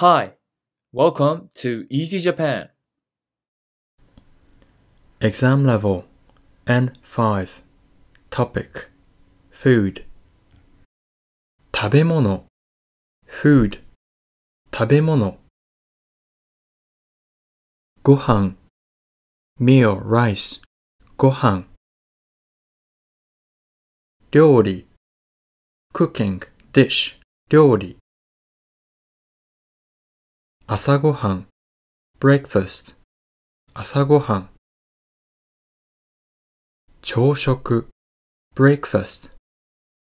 Hi, welcome to Easy Japan. Exam level N5 Topic Food 食べ物 Food 食べ物ご飯 Meal rice ご飯料理 Cooking dish 料理朝ごはん breakfast 朝ごはん朝食 breakfast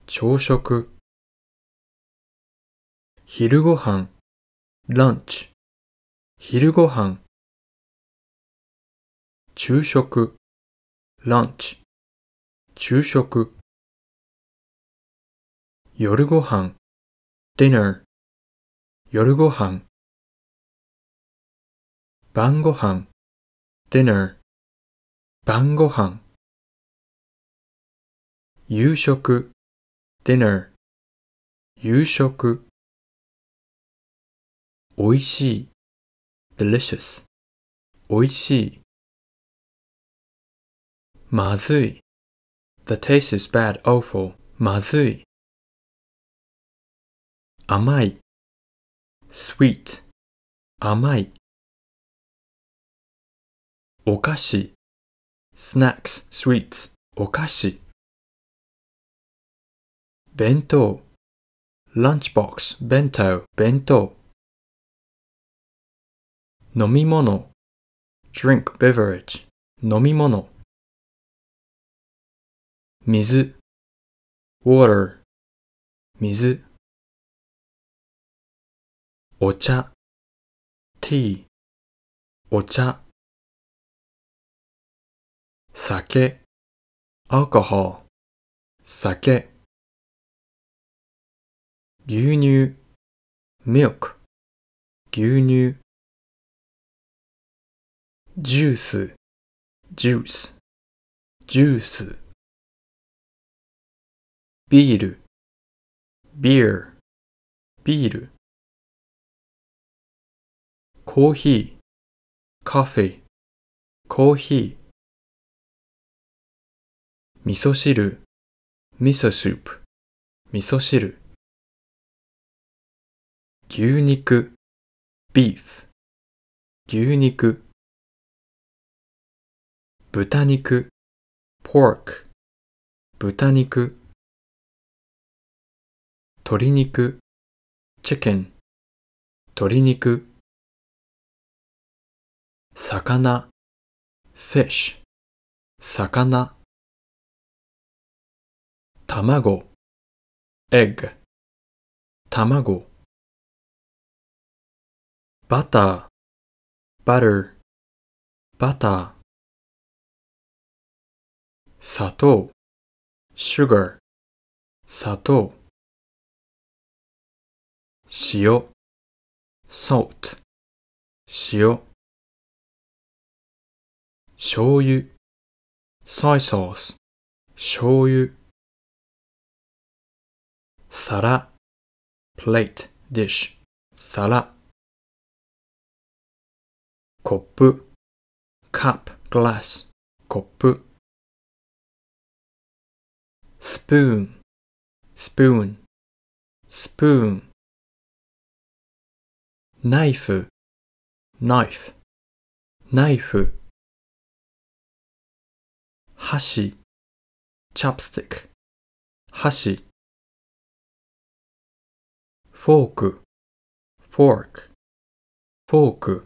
朝食昼ごはん lunch 昼ごはん昼食 lunch 昼食夜ごはん dinner 夜ごはん晩ご飯 dinner 晩ご飯夕食 dinner 夕食おいしい delicious おいしいまずい the taste is bad awful まずい甘い sweet 甘いお菓子 snacks, sweets, お菓子弁当 lunchbox, 弁当、弁当飲み物 drink, beverage, 飲み物水 water 水お茶 tea お茶酒 alcohol 酒牛乳 milk 牛乳ジュースジュースジュースビールビールビールコーヒーカフェコーヒー味噌汁味噌スープ味噌汁牛肉ビーフ牛肉豚肉ポーク豚肉鶏肉チェキン鶏肉魚フィッシュ魚卵 egg 卵バター butter バター砂糖 sugar 砂糖塩 salt 塩醤油 soy sauce 醤油皿 plate dish 皿コップ cup glass コップスプーンスプーンスプーンナイフナイフナイフ箸 chopstick 箸フォーク、フォーク、フォーク。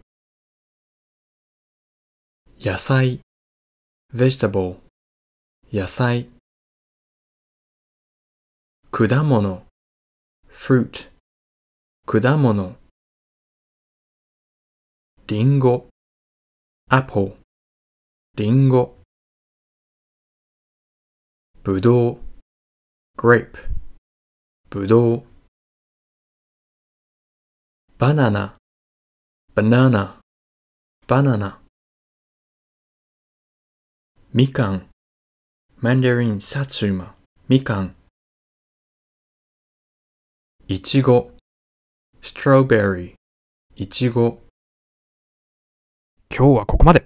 野菜、vegetable、野菜。果物、fruit、果物。りんご、apple、りんご。ぶどう、grape、ぶどう。バナナ、バナナ、バナナ。みかん、マンダリン、サツマ、みかん。いちご、ストローベリー、いちご。今日はここまで。